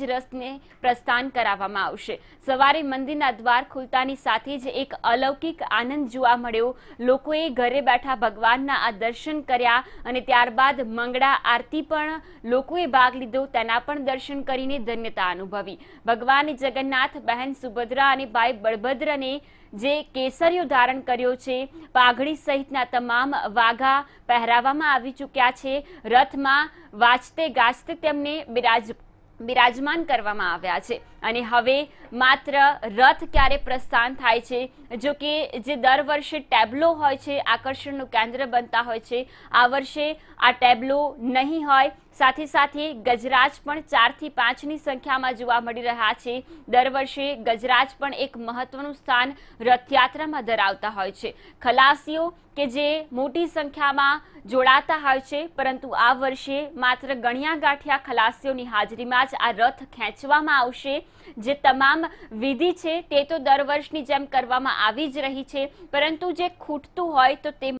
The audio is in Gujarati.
જ રથને પ્રસ્થાન કરાવવામાં આવશે સવારે મંદિરના દ્વાર ખુલતાની સાથે જ એક અલૌકિક આનંદ જોવા મળ્યો લોકોએ ઘરે બેઠા ભગવાનના આ દર્શન કર્યા અને ત્યારબાદ મંગળા આરતી પણ લોકોએ ભાગ લીધો તેના પણ દર્શન કરીને ધન્યતા અનુભવી ભગવાન જગન્નાથ બહેન સુભદ્રા અને ભાઈ બળભદ્રને જે કેસરીઓ ધારણ કર્યો છે પાઘડી સહિતના તમામ વાઘા પહેરાવવામાં આવી ચુક્યા છે રથમાં વાંચતે ગાજતે તેમને બિરાજ બિરાજમાન કરવામાં આવ્યા છે અને હવે માત્ર રથ ક્યારે પ્રસ્થાન થાય છે જો કે જે દર વર્ષે ટેબ્લો હોય છે આકર્ષણનું કેન્દ્ર બનતા હોય છે આ વર્ષે આ ટેબ્લો નહીં હોય સાથે સાથે ગજરાજ પણ ચારથી પાંચની સંખ્યામાં જોવા મળી રહ્યા છે દર વર્ષે ગજરાજ પણ એક મહત્વનું સ્થાન રથયાત્રામાં ધરાવતા હોય છે ખલાસીઓ કે જે મોટી સંખ્યામાં જોડાતા હોય છે પરંતુ આ વર્ષે માત્ર ગણ્યા ગાંઠિયા ખલાસીઓની હાજરીમાં જ આ રથ ખેંચવામાં આવશે જે તમામ વિધિ છે તે તો દર વર્ષની જેમ કરવામાં આવી જ રહી છે પરંતુ જે ખૂટતું હોય તો તે